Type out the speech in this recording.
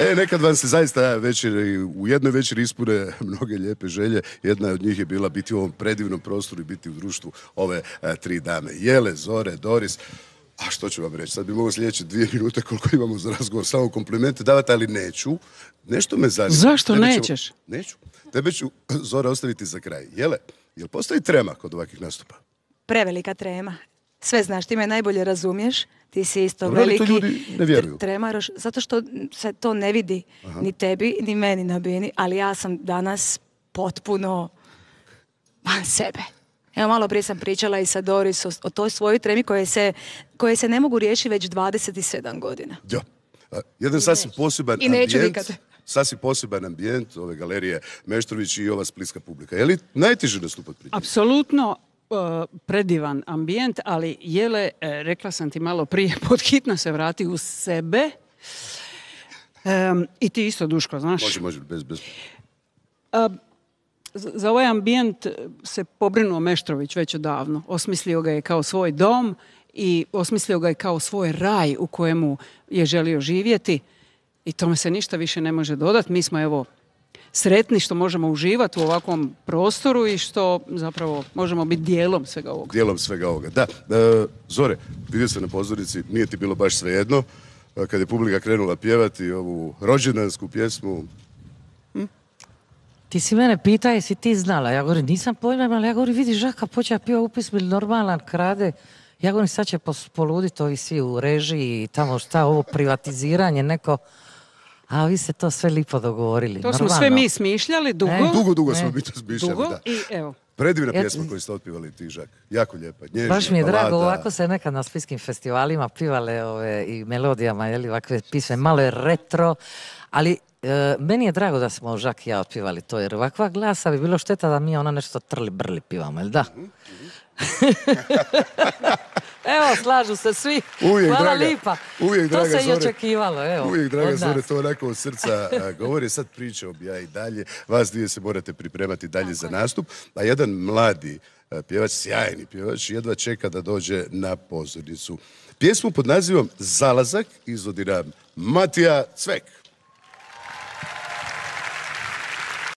E, nekad vam se zaista večeri, u jednoj večeri ispune mnoge lijepe želje. Jedna od njih je bila biti u ovom predivnom prostoru i biti u društvu ove e, tri dame. Jele, Zore, Doris. A što ću vam reći? Sad bi mogo sljedeće dvije minute koliko imamo za razgovor samo komplimente davati, ali neću. Nešto me zanima. Zašto nećeš? neću. Tebe ću, Zora, ostaviti za kraj. Jele, jel postoji trema kod ovakvih nastupa? Prevelika trema sve znaš, ti me najbolje razumiješ, ti si isto Dobre, veliki. Tremaroš, zato što se to ne vidi ni tebi, ni meni na bini, ali ja sam danas potpuno van sebe. Evo malo prije sam pričala i sa Doris o, toj svojoj tremi koje se, se ne mogu riješiti već 27 godina. Ja. Jedan sasvim poseban I neću nikad. Sasvim poseban ambijent ove galerije Meštrović i ova splitska publika. Je li najteže nastupati pri Apsolutno. E, predivan ambijent, ali Jele, e, rekla sam ti malo prije, podhitno se vrati u sebe. E, I ti isto, Duško, znaš? Može, može, bez, bez. za ovaj ambijent se pobrinuo Meštrović već odavno. Osmislio ga je kao svoj dom i osmislio ga je kao svoj raj u kojemu je želio živjeti. I tome se ništa više ne može dodati. Mi smo, evo, sretni što možemo uživati u ovakvom prostoru i što zapravo možemo biti dijelom svega ovoga. Dijelom svega ovoga, da. E, Zore, vidio se na pozornici, nije ti bilo baš svejedno e, kad je publika krenula pjevati ovu rođendansku pjesmu. Hm? Ti si mene pita jesi ti znala. Ja govorim, nisam pojma, ali ja govorim, vidi Žaka počeo piva upis, bil normalan, krade. Ja govorim, sad će poluditi ovi svi u režiji i tamo šta, ovo privatiziranje, neko a vi ste to sve lipo dogovorili. To smo sve mi smišljali, dugo. Dugo, dugo smo mi to smišljali, da. Predivna pjesma koju ste otpivali ti, Žak. Jako lijepa. Nježna, Baš mi je drago, ovako se nekad na spiskim festivalima pivale i melodijama, li ovakve pisme. Malo je retro, ali e, meni je drago da smo Žak i ja otpivali to, jer ovakva glasa bi bilo šteta da mi ona nešto trli brli pivamo, jel da? Mhm, mhm. Evo, slažu se svi. Uvijek, Hvala draga, lipa. Uvijek, to se i očekivalo. Evo, uvijek, draga Zore, to onako od srca govori. Sad pričao bi ja i dalje. Vas dvije se morate pripremati dalje za nastup. A jedan mladi e, pjevač, sjajni pjevač, jedva čeka da dođe na pozornicu. Pjesmu pod nazivom Zalazak izvodira Matija Cvek.